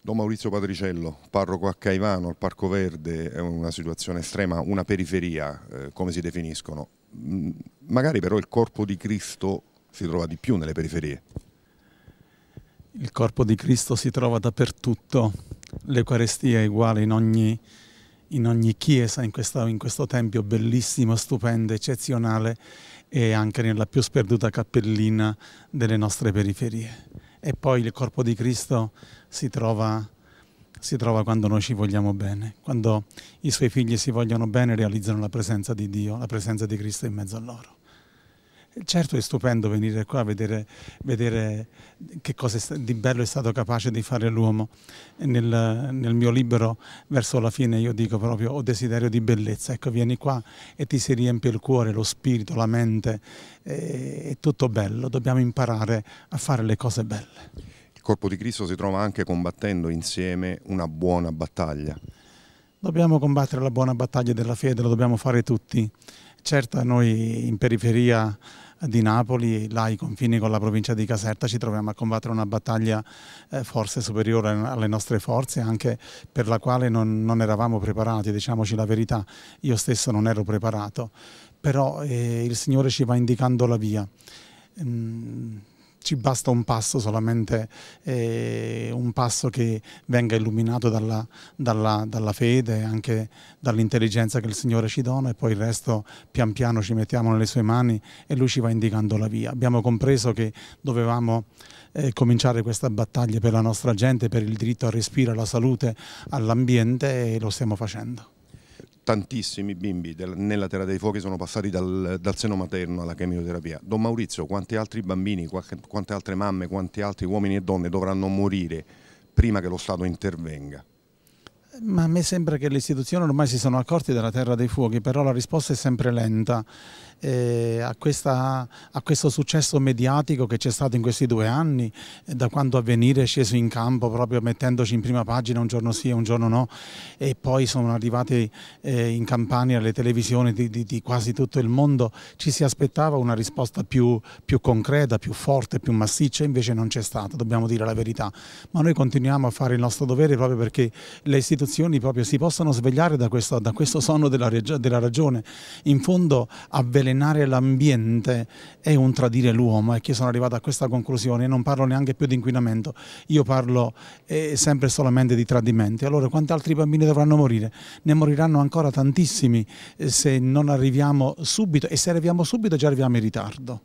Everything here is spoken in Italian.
Don Maurizio Patriciello, parroco a Caivano, al Parco Verde, è una situazione estrema, una periferia, eh, come si definiscono. Mm, magari però il corpo di Cristo si trova di più nelle periferie. Il corpo di Cristo si trova dappertutto, l'Eucarestia è uguale in ogni, in ogni chiesa, in, questa, in questo tempio bellissimo, stupendo, eccezionale e anche nella più sperduta cappellina delle nostre periferie e poi il corpo di Cristo si trova, si trova quando noi ci vogliamo bene, quando i suoi figli si vogliono bene realizzano la presenza di Dio, la presenza di Cristo in mezzo a loro. Certo è stupendo venire qua a vedere, vedere che cosa di bello è stato capace di fare l'uomo. Nel, nel, mio libro, verso la fine, io dico proprio ho desiderio di bellezza. Ecco, vieni qua e ti si riempie il cuore, lo spirito, la mente, è tutto bello. Dobbiamo imparare a fare le cose belle. Il corpo di Cristo si trova anche combattendo insieme una buona battaglia. Dobbiamo combattere la buona battaglia della fede, lo dobbiamo fare tutti. Certo, noi in periferia di Napoli, là ai confini con la provincia di Caserta ci troviamo a combattere una battaglia eh, forse superiore alle nostre forze, anche per la quale non, non eravamo preparati, diciamoci la verità, io stesso non ero preparato, però eh, il Signore ci va indicando la via. Mm ci basta un passo, solamente eh, un passo che venga illuminato dalla, dalla, dalla fede, anche dall'intelligenza che il Signore ci dona e poi il resto pian piano ci mettiamo nelle sue mani e Lui ci va indicando la via. Abbiamo compreso che dovevamo eh, cominciare questa battaglia per la nostra gente, per il diritto al respiro, alla salute, all'ambiente e lo stiamo facendo tantissimi bimbi del, nella Terra dei Fuochi sono passati dal, dal, seno materno alla chemioterapia. Don Maurizio, quanti altri bambini, qualche, quante altre mamme, quanti altri uomini e donne dovranno morire prima che lo Stato intervenga? Ma a me sembra che le istituzioni ormai si sono accorti della terra dei fuochi, però la risposta è sempre lenta. Eh, a, questa, a, questo successo mediatico che c'è stato in questi due anni, eh, da quando Avvenire è sceso in campo proprio mettendoci in prima pagina un giorno sì e un giorno no, e poi sono arrivate eh, in campagna le televisioni di, di, di, quasi tutto il mondo, ci si aspettava una risposta più, più concreta, più forte, più massiccia, invece non c'è stata, dobbiamo dire la verità. Ma noi continuiamo a fare il nostro dovere proprio perché le istituzioni istituzioni proprio si possano svegliare da questo, da questo sonno della, della, ragione. In fondo avvelenare l'ambiente è un tradire l'uomo e che sono arrivato a questa conclusione. Non parlo neanche più di inquinamento, io parlo eh, sempre solamente di tradimenti. Allora quanti altri bambini dovranno morire? Ne moriranno ancora tantissimi eh, se non arriviamo subito e se arriviamo subito già arriviamo in ritardo.